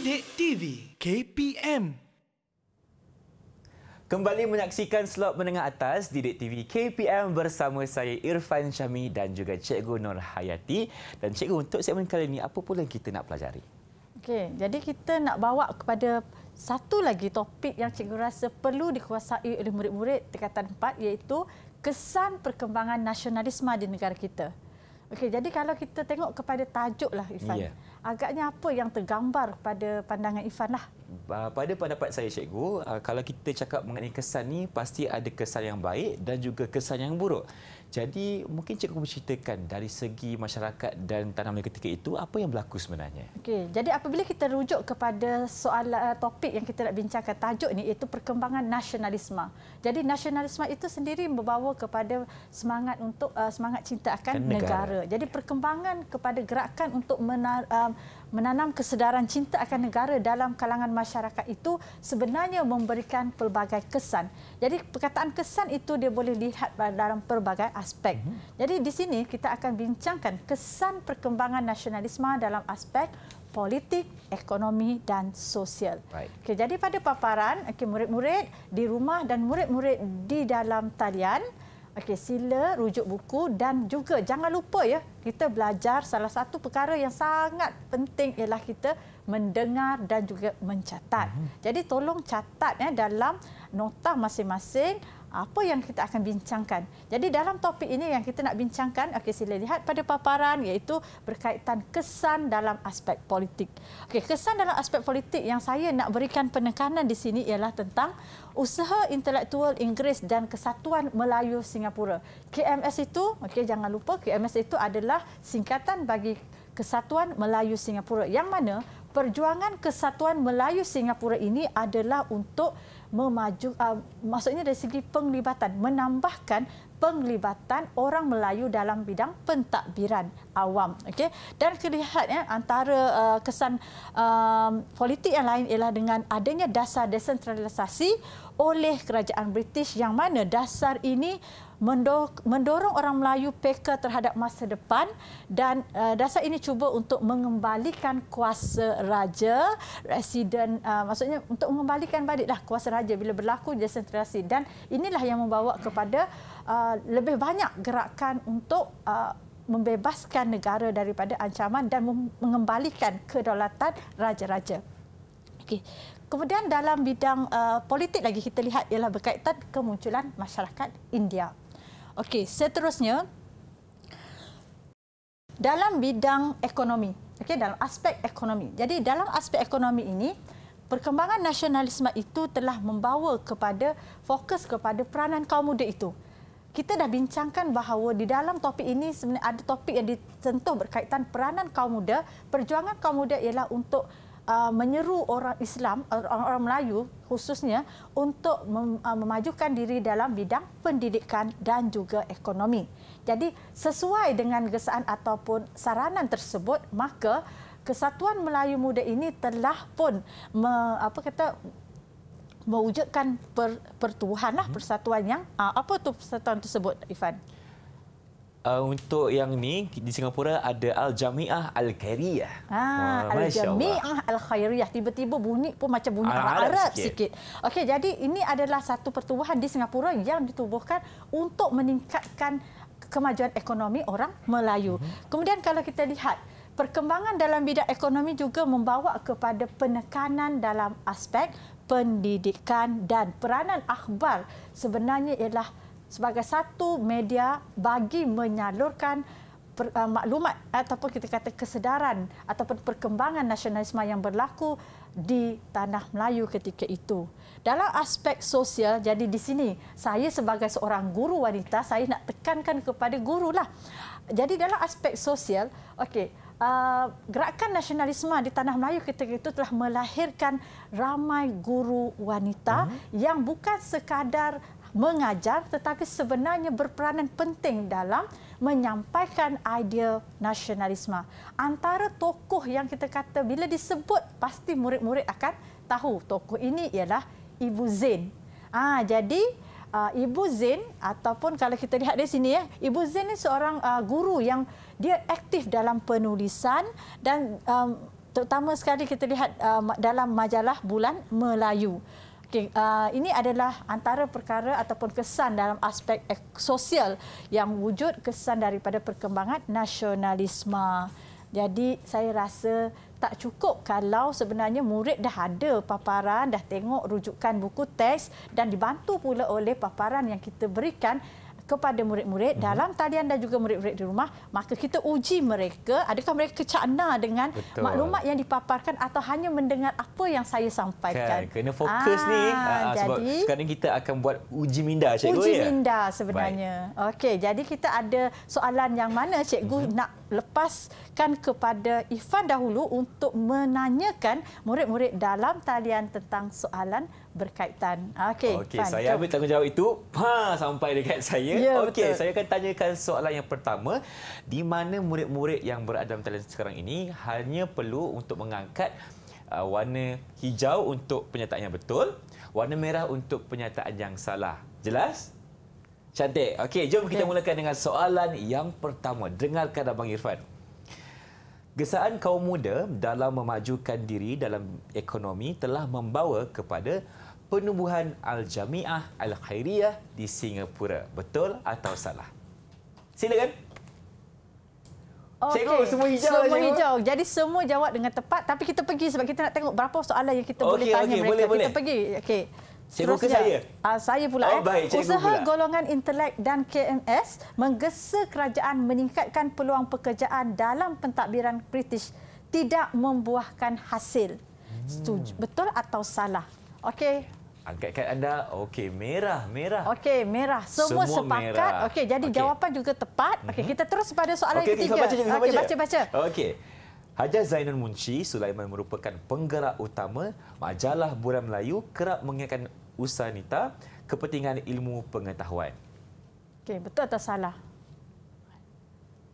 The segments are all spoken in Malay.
Sidik TV KPM Kembali menyaksikan slot menengah atas Didik TV KPM bersama saya Irfan Syami dan juga Cikgu Nur Hayati. Dan Cikgu untuk segmen kali ini, apa pula yang kita nak pelajari? Okey, jadi kita nak bawa kepada satu lagi topik yang cikgu rasa perlu dikuasai oleh murid-murid tingkatan 4 iaitu kesan perkembangan nasionalisme di negara kita. Okey, jadi kalau kita tengok kepada tajuklah Irfan. Yeah agaknya apa yang tergambar pada pandangan Ifan lah Ah, pada pendapat saya cikgu ah, kalau kita cakap mengenai kesan ni pasti ada kesan yang baik dan juga kesan yang buruk jadi mungkin cikgu boleh ceritakan dari segi masyarakat dan tanah Melayu ketika itu apa yang berlaku sebenarnya okey jadi apabila kita rujuk kepada soalan ah, topik yang kita nak bincangkan tajuk ni iaitu perkembangan nasionalisme jadi nasionalisme itu sendiri membawa kepada semangat untuk uh, semangat cinta akan negara. negara jadi perkembangan kepada gerakan untuk mena- uh, menanam kesedaran cinta akan negara dalam kalangan masyarakat itu sebenarnya memberikan pelbagai kesan. Jadi perkataan kesan itu dia boleh lihat dalam pelbagai aspek. Mhm. Jadi di sini kita akan bincangkan kesan perkembangan nasionalisme dalam aspek politik, ekonomi dan sosial. Okay, jadi pada paparan, okay, murid-murid di rumah dan murid-murid di dalam talian, Okey, sila rujuk buku dan juga jangan lupa ya, kita belajar salah satu perkara yang sangat penting ialah kita mendengar dan juga mencatat. Mhm. Jadi tolong catat ya dalam nota masing-masing apa yang kita akan bincangkan. Jadi dalam topik ini yang kita nak bincangkan, okay, sila lihat pada paparan iaitu berkaitan kesan dalam aspek politik. Okay, kesan dalam aspek politik yang saya nak berikan penekanan di sini ialah tentang usaha intelektual Inggeris dan Kesatuan Melayu Singapura. KMS itu, okay, jangan lupa KMS itu adalah singkatan bagi Kesatuan Melayu Singapura yang mana perjuangan kesatuan Melayu Singapura ini adalah untuk memaju uh, maksudnya dari segi penglibatan menambahkan penglibatan orang Melayu dalam bidang pentadbiran awam. Okey. Dan kelihat ya eh, antara uh, kesan um, politik yang lain ialah dengan adanya dasar desentralisasi oleh kerajaan British yang mana dasar ini mendorong orang Melayu peka terhadap masa depan dan uh, dasar ini cuba untuk mengembalikan kuasa raja residen uh, maksudnya untuk mengembalikan baliklah kuasa raja bila berlaku desentralisasi dan inilah yang membawa kepada uh, Uh, lebih banyak gerakan untuk uh, membebaskan negara daripada ancaman dan mengembalikan kedaulatan raja-raja. Okay, Kemudian dalam bidang uh, politik lagi kita lihat ialah berkaitan kemunculan masyarakat India. Okey, seterusnya dalam bidang ekonomi. Okey, dalam aspek ekonomi. Jadi dalam aspek ekonomi ini perkembangan nasionalisme itu telah membawa kepada fokus kepada peranan kaum muda itu kita dah bincangkan bahawa di dalam topik ini sebenarnya ada topik yang disentuh berkaitan peranan kaum muda. Perjuangan kaum muda ialah untuk uh, menyeru orang Islam, orang-orang Melayu khususnya untuk mem, uh, memajukan diri dalam bidang pendidikan dan juga ekonomi. Jadi sesuai dengan gesaan ataupun saranan tersebut, maka Kesatuan Melayu Muda ini telah pun me, apa kata mewujudkan per, pertuhan lah, hmm. persatuan yang uh, apa tu persatuan tersebut Ifan? Uh, untuk yang ni di Singapura ada Al Jamiah Al Khairiyah. Ah, ah Al Jamiah Al Khairiyah tiba-tiba bunyi pun macam bunyi Arab, Arab sikit. sikit. Okey, jadi ini adalah satu pertubuhan di Singapura yang ditubuhkan untuk meningkatkan kemajuan ekonomi orang Melayu. Mm-hmm. Kemudian kalau kita lihat perkembangan dalam bidang ekonomi juga membawa kepada penekanan dalam aspek pendidikan dan peranan akhbar sebenarnya ialah sebagai satu media bagi menyalurkan per, uh, maklumat ataupun kita kata kesedaran ataupun perkembangan nasionalisme yang berlaku di tanah Melayu ketika itu. Dalam aspek sosial, jadi di sini saya sebagai seorang guru wanita, saya nak tekankan kepada guru lah. Jadi dalam aspek sosial, okey, uh, gerakan nasionalisme di tanah Melayu ketika itu telah melahirkan ramai guru wanita uh-huh. yang bukan sekadar mengajar tetapi sebenarnya berperanan penting dalam menyampaikan idea nasionalisme. Antara tokoh yang kita kata bila disebut pasti murid-murid akan tahu tokoh ini ialah Ibu Zain. Ah ha, jadi uh, Ibu Zain ataupun kalau kita lihat di sini ya, Ibu Zain ni seorang uh, guru yang dia aktif dalam penulisan dan um, terutama sekali kita lihat uh, dalam majalah Bulan Melayu. Okay, uh, ini adalah antara perkara ataupun kesan dalam aspek eh, sosial yang wujud kesan daripada perkembangan nasionalisme. Jadi saya rasa tak cukup kalau sebenarnya murid dah ada paparan, dah tengok rujukan buku teks dan dibantu pula oleh paparan yang kita berikan kepada murid-murid hmm. dalam talian dan juga murid-murid di rumah, maka kita uji mereka adakah mereka kecakna dengan Betul. maklumat yang dipaparkan atau hanya mendengar apa yang saya sampaikan. Kan, kena fokus ah, ni. Ah, ah jadi, sebab sekarang kita akan buat uji minda, Cikgu. Uji ya? minda sebenarnya. Okey, jadi kita ada soalan yang mana Cikgu hmm. nak lepaskan kepada Ifan dahulu untuk menanyakan murid-murid dalam talian tentang soalan berkaitan. Ah, okey. Okay, saya jom. ambil tanggungjawab itu. Ha, sampai dekat saya. Ya, Okey, saya akan tanyakan soalan yang pertama, di mana murid-murid yang berada dalam talian sekarang ini hanya perlu untuk mengangkat uh, warna hijau untuk penyataan yang betul, warna merah untuk penyataan yang salah. Jelas? Cantik. Okey, jom okay. kita mulakan dengan soalan yang pertama. Dengarkan Abang Irfan. Gesaan kaum muda dalam memajukan diri dalam ekonomi telah membawa kepada penubuhan Al-Jami'ah Al-Khairiyah di Singapura. Betul atau salah? Silakan. Okay. Cikgu, semua hijau. Semua cikgu. hijau. Jadi semua jawab dengan tepat. Tapi kita pergi sebab kita nak tengok berapa soalan yang kita okay, boleh tanya okay, mereka. Boleh, kita boleh. pergi. Okay. Seterusnya, Sibu ke saya? Uh, saya pula. Oh, baik, cikgu Usaha pula. golongan intelek dan KMS menggesa kerajaan meningkatkan peluang pekerjaan dalam pentadbiran British tidak membuahkan hasil. Hmm. betul atau salah? Okey. Angkat kad anda. Okey, merah, merah. Okey, merah. Semua, Semua sepakat. Okey, jadi okay. jawapan juga tepat. Okey, mhm. kita terus pada soalan okay, ketiga. Okey, baca, okay, baca, baca. Okey. Hajar Zainal Munshi Sulaiman merupakan penggerak utama majalah Bulan Melayu kerap mengingatkan Usanita kepentingan ilmu pengetahuan. Okey, betul atau salah?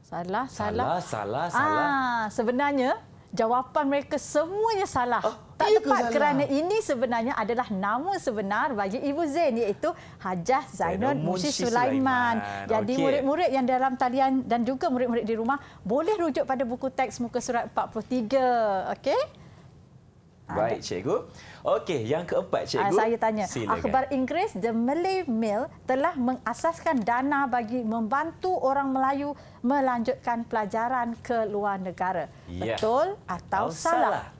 Salah, salah. Salah, salah, salah. Ah, sebenarnya jawapan mereka semuanya salah. Oh, tak tepat salah. kerana ini sebenarnya adalah nama sebenar bagi Ibu Zain iaitu Hajah Zainon Munshi Sulaiman. Sulaiman. Jadi okay. murid-murid yang dalam talian dan juga murid-murid di rumah boleh rujuk pada buku teks muka surat 43. Okey? Baik, cikgu. Okey, yang keempat, ah, cikgu. Ha, saya tanya. Silakan. Akhbar Inggeris The Malay Mail telah mengasaskan dana bagi membantu orang Melayu melanjutkan pelajaran ke luar negara. Ya. Betul atau oh, salah? salah?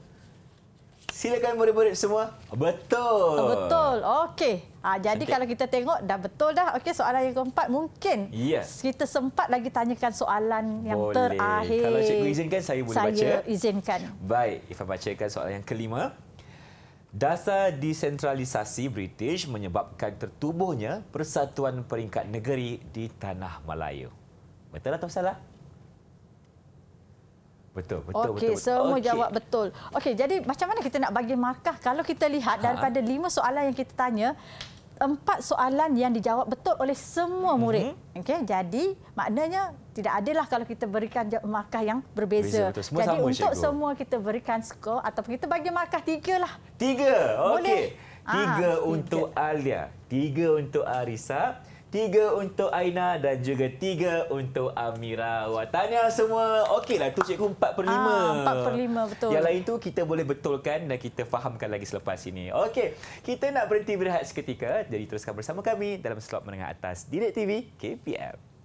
Silakan murid-murid semua. Betul. Betul. Okey. Ah, jadi Cantik. kalau kita tengok dah betul dah. Okey soalan yang keempat mungkin yes. kita sempat lagi tanyakan soalan yang boleh. terakhir. Kalau cikgu izinkan saya boleh saya baca. Saya izinkan. Baik, Ifa bacakan soalan yang kelima. Dasar desentralisasi British menyebabkan tertubuhnya persatuan peringkat negeri di tanah Melayu. Betul atau salah? Betul, betul, okay, betul. Okey, semua okay. jawab betul. Okey, jadi macam mana kita nak bagi markah kalau kita lihat ha. daripada ha. lima soalan yang kita tanya, empat soalan yang dijawab betul oleh semua mhm. murid. Mm-hmm. Okey, jadi maknanya tidak adalah kalau kita berikan markah yang berbeza. Semua jadi sama, untuk cikgu. semua kita berikan skor atau kita bagi markah tiga lah. Tiga, okey. Ah, tiga ha, untuk tiga. Alia, tiga untuk Arisa, Tiga untuk Aina dan juga tiga untuk Amira. Wah, tanya semua. Okeylah, tu cikgu empat per lima. 4 ah, per lima, betul. Yang lain tu kita boleh betulkan dan kita fahamkan lagi selepas ini. Okey, kita nak berhenti berehat seketika. Jadi teruskan bersama kami dalam slot menengah atas Direct TV KPM.